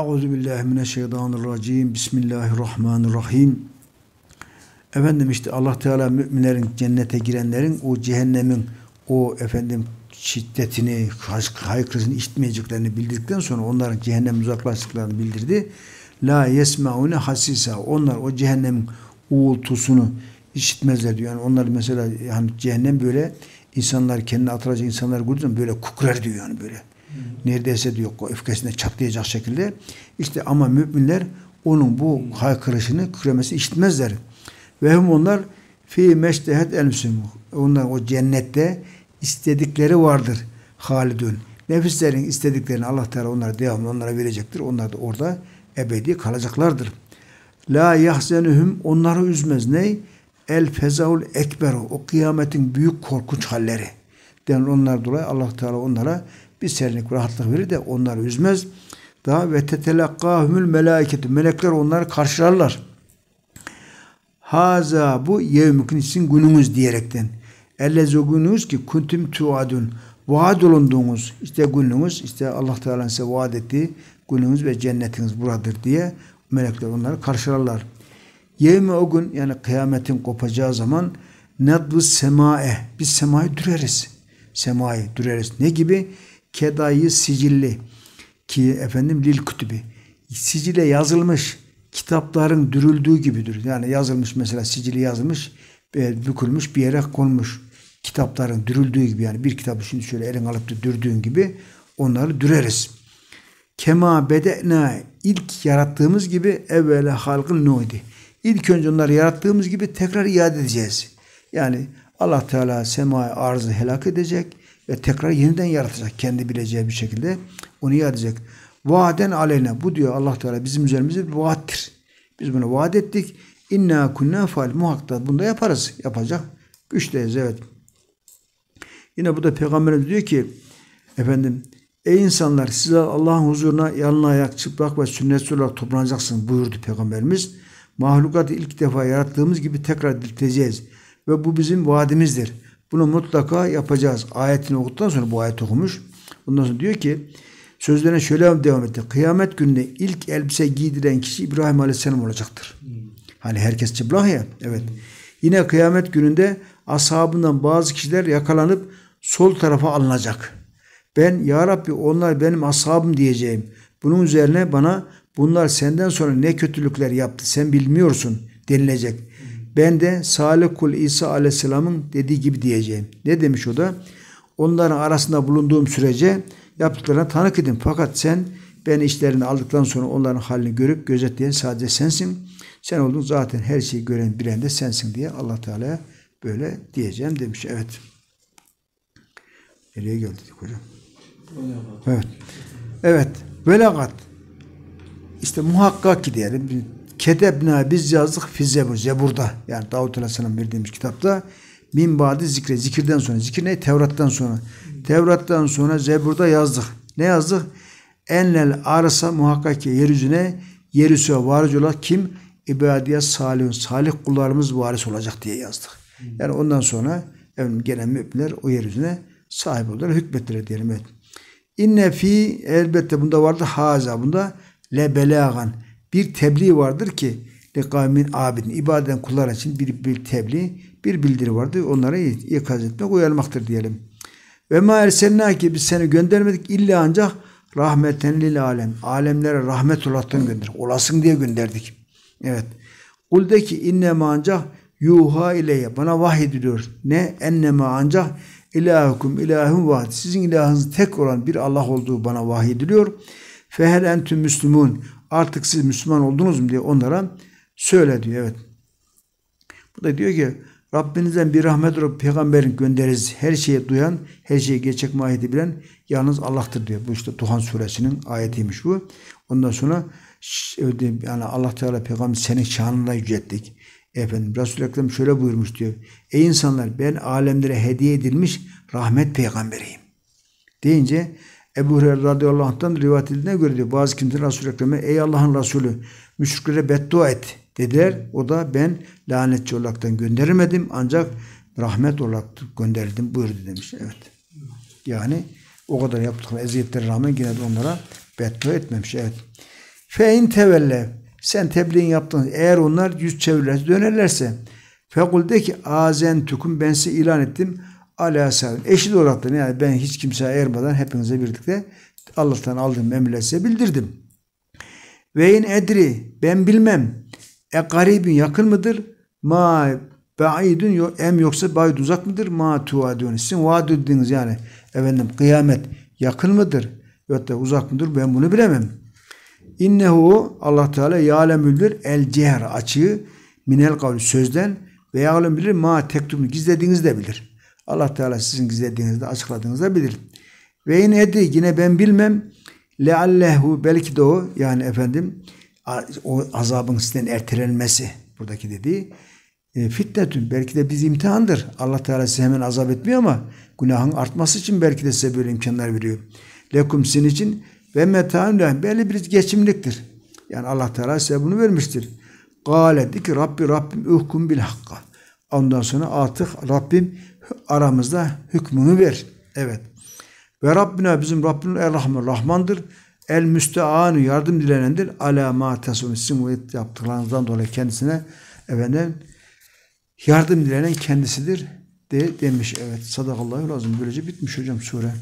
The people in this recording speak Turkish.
Euzu billahi mineşşeytanirracim. Bismillahirrahmanirrahim. Efendim işte Allah Teala müminlerin cennete girenlerin o cehennemin o efendim şiddetini, haykırısını işitmeyeceklerini bildirdikten sonra onların cehennem uzaklaştıklarını bildirdi. La yesmaune hasisa. Onlar o cehennemin uğultusunu işitmezler diyor. Yani onlar mesela yani cehennem böyle insanlar kendine atılacak insanlar gördüğü böyle kukrar diyor yani böyle neredeyse diyor öfkesine çatlayacak şekilde. İşte ama müminler onun bu haykırışını, küremesi işitmezler. Ve hem onlar fi meştehet elmsüm. Onlar o cennette istedikleri vardır. Halidun. Nefislerin istediklerini Allah Teala onlara devamlı onlara verecektir. Onlar da orada ebedi kalacaklardır. La yahzenuhum onları üzmez. Ney? El fezaul ekberu o kıyametin büyük korkunç halleri. Den yani onlar dolayı Allah Teala onlara bir serinlik, rahatlık verir de onları üzmez. Daha ve tetelakkahumul melâiketü. Melekler onları karşılarlar. Haza bu yevmükün sizin günümüz diyerekten. Ellezi gününüz ki kuntum tuadun. Vaad olunduğunuz işte günümüz işte Allah Teala size vaad ettiği günümüz ve cennetiniz buradır diye melekler onları karşılarlar. Yevme o gün yani kıyametin kopacağı zaman nedvı semae biz semayı düreriz. Semayı düreriz. Ne gibi? kedayı sicilli ki efendim lil kütübi sicile yazılmış kitapların dürüldüğü gibidir. Yani yazılmış mesela sicili yazılmış bükülmüş e, bir yere konmuş kitapların dürüldüğü gibi yani bir kitabı şimdi şöyle elin alıp da dürdüğün gibi onları düreriz. Kema bedena ilk yarattığımız gibi evvela halkın nuydi. İlk önce onları yarattığımız gibi tekrar iade edeceğiz. Yani Allah Teala semayı arzı helak edecek ve tekrar yeniden yaratacak kendi bileceği bir şekilde onu yaratacak. vaaden aleyne bu diyor Allah Teala bizim üzerimizde bir vaattir. Biz bunu vaat ettik. İnna kunna fal muhakkak bunu da yaparız. Yapacak güçteyiz evet. Yine bu da peygamberimiz diyor ki efendim ey insanlar siz Allah'ın huzuruna yalın ayak çıplak ve sünnet olarak toplanacaksınız buyurdu peygamberimiz. Mahlukatı ilk defa yarattığımız gibi tekrar dirilteceğiz ve bu bizim vaadimizdir. Bunu mutlaka yapacağız. Ayetini okuduktan sonra bu ayet okumuş. Bundan sonra diyor ki sözlerine şöyle devam etti. Kıyamet gününe ilk elbise giydiren kişi İbrahim Aleyhisselam olacaktır. Hmm. Hani herkes çıplak ya. Evet. Yine kıyamet gününde ashabından bazı kişiler yakalanıp sol tarafa alınacak. Ben ya Rabbi onlar benim ashabım diyeceğim. Bunun üzerine bana bunlar senden sonra ne kötülükler yaptı sen bilmiyorsun denilecek. Ben de Salih kul İsa aleyhisselamın dediği gibi diyeceğim. Ne demiş o da? Onların arasında bulunduğum sürece yaptıklarına tanık edin. Fakat sen ben işlerini aldıktan sonra onların halini görüp gözetleyen sadece sensin. Sen oldun zaten her şeyi gören bilen de sensin diye allah Teala böyle diyeceğim demiş. Evet. Nereye geldik hocam? Evet. Evet. Velakat. İşte muhakkak ki diyelim Ketebna biz yazdık fizzebur. Zebur'da yani Davut Aleyhisselam bildiğimiz kitapta min badi zikre. Zikirden sonra. Zikir ne? Tevrat'tan sonra. Tevrat'tan sonra Zebur'da yazdık. Ne yazdık? Enlel arsa muhakkak ki yeryüzüne yerüsüye varis olarak kim? İbadiye salih, salih kullarımız varis olacak diye yazdık. Yani ondan sonra efendim, gelen müminler o yeryüzüne sahip oldular. Hükmettiler diyelim. Evet. İnne fi elbette bunda vardı haza bunda le belagan bir tebliğ vardır ki lekamin abidin ibaden kullar için bir, bir tebliğ, bir bildiri vardır. Onlara ikaz etmek, uyarmaktır diyelim. Ve ma erselna ki biz seni göndermedik illa ancak rahmeten lil alem. Alemlere rahmet olaraktan gönder. Olasın diye gönderdik. Evet. Kul de ki innema ancak yuha ileye. Bana vahyediliyor. Ne? Ennema ancak ilahukum ilahum vahid. Sizin ilahınız tek olan bir Allah olduğu bana vahyediliyor. Fehel entüm müslümun artık siz Müslüman oldunuz mu diye onlara söyle diyor. Evet. Bu da diyor ki Rabbinizden bir rahmet olarak peygamberin göndeririz. Her şeyi duyan, her şeyi gerçek mahiyeti bilen yalnız Allah'tır diyor. Bu işte Tuhan suresinin ayetiymiş bu. Ondan sonra e, yani Allah Teala peygamber senin şanına yücelttik. Efendim resul Ekrem şöyle buyurmuş diyor. Ey insanlar ben alemlere hediye edilmiş rahmet peygamberiyim. Deyince Ebu Hureyre radıyallahu anh'tan rivayet edildiğine göre diyor. Bazı kimseler Resul-i Ekrem'e ey Allah'ın Resulü müşriklere beddua et dediler. O da ben lanetçi olaraktan gönderilmedim ancak rahmet olarak gönderdim. buyurdu demiş. Evet. Yani o kadar yaptıkları eziyetlere rağmen yine de onlara beddua etmemiş. Evet. Fein tevelle sen tebliğin yaptın. Eğer onlar yüz çevirirlerse dönerlerse fekul de ki azen tüküm ben size ilan ettim. Ala sahibim. Eşit olarak da yani ben hiç kimseye ayırmadan hepinize birlikte Allah'tan aldığım emirleri bildirdim. Ve in edri ben bilmem. E garibin yakın mıdır? Ma baidun em yoksa baid uzak mıdır? Ma tuadun. Sizin vaad ettiğiniz yani efendim kıyamet yakın mıdır? Yoksa da uzak mıdır? Ben bunu bilemem. İnnehu Allah Teala ya'lemüldür el cehr açığı minel kavli sözden ve ya'lem bilir ma tektumunu gizlediğiniz de bilir. Allah Teala sizin gizlediğinizde açıkladığınızda bilir. Ve in edri yine ben bilmem leallehu belki de o yani efendim o azabın sizden ertelenmesi buradaki dediği e, fitnetün belki de biz imtihandır. Allah Teala size hemen azap etmiyor ama günahın artması için belki de size böyle imkanlar veriyor. Lekum sizin için ve metaun belli bir geçimliktir. Yani Allah Teala size bunu vermiştir. Gale ki Rabbi Rabbim uhkum bil hakka. Ondan sonra artık Rabbim aramızda hükmünü ver. Evet. Ve Rabbina bizim Rabbimiz El Errahman Rahmandır. El müsteanü yardım dilenendir. Ala ma tesum sizin yaptıklarınızdan dolayı kendisine efendim yardım dilenen kendisidir de demiş. Evet. Sadakallahu lazım. Böylece bitmiş hocam sure.